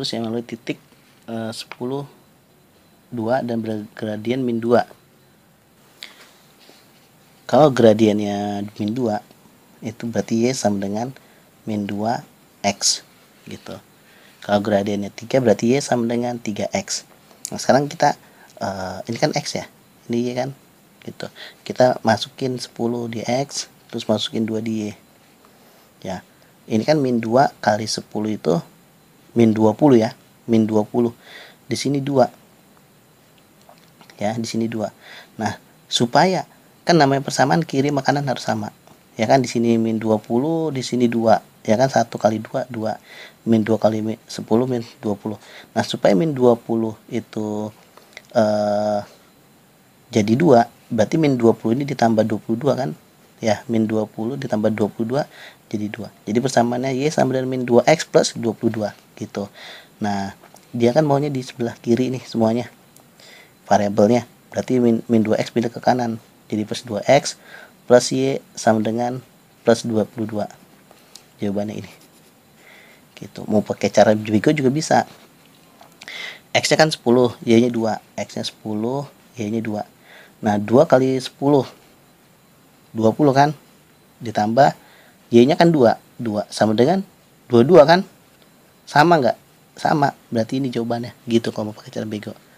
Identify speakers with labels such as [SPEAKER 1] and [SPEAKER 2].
[SPEAKER 1] terus yang melalui titik e, 10 2 dan gradien min 2 kalau gradiennya min 2 itu berarti Y sama dengan min 2 X gitu kalau gradiennya 3 berarti Y sama dengan 3X nah sekarang kita e, ini kan X ya ini Y kan gitu kita masukin 10 di X terus masukin 2 di Y ya ini kan min 2 kali 10 itu min 20 ya min 20 di sini dua ya di sini dua nah supaya kan namanya persamaan kiri makanan harus sama ya kan di sini min 20 di sini dua ya kan satu kali dua dua min dua kali min, 10 min 20 nah supaya min 20 itu eh, jadi dua berarti min 20 ini ditambah 22 kan ya min 20 ditambah 22 jadi 2 jadi persamaannya Y sama dengan min 2X plus 22 gitu nah dia kan maunya di sebelah kiri nih semuanya variabelnya berarti min, min 2X pindah ke kanan jadi plus 2X plus Y sama dengan plus 22 jawabannya ini gitu mau pakai cara juga juga bisa X nya kan 10 Y nya 2 X nya 10 Y nya 2 nah 2 kali 10 20 kan ditambah Y-nya kan 2 2 sama dengan 22 kan sama nggak sama berarti ini jawabannya gitu kalau mau pakai cara bego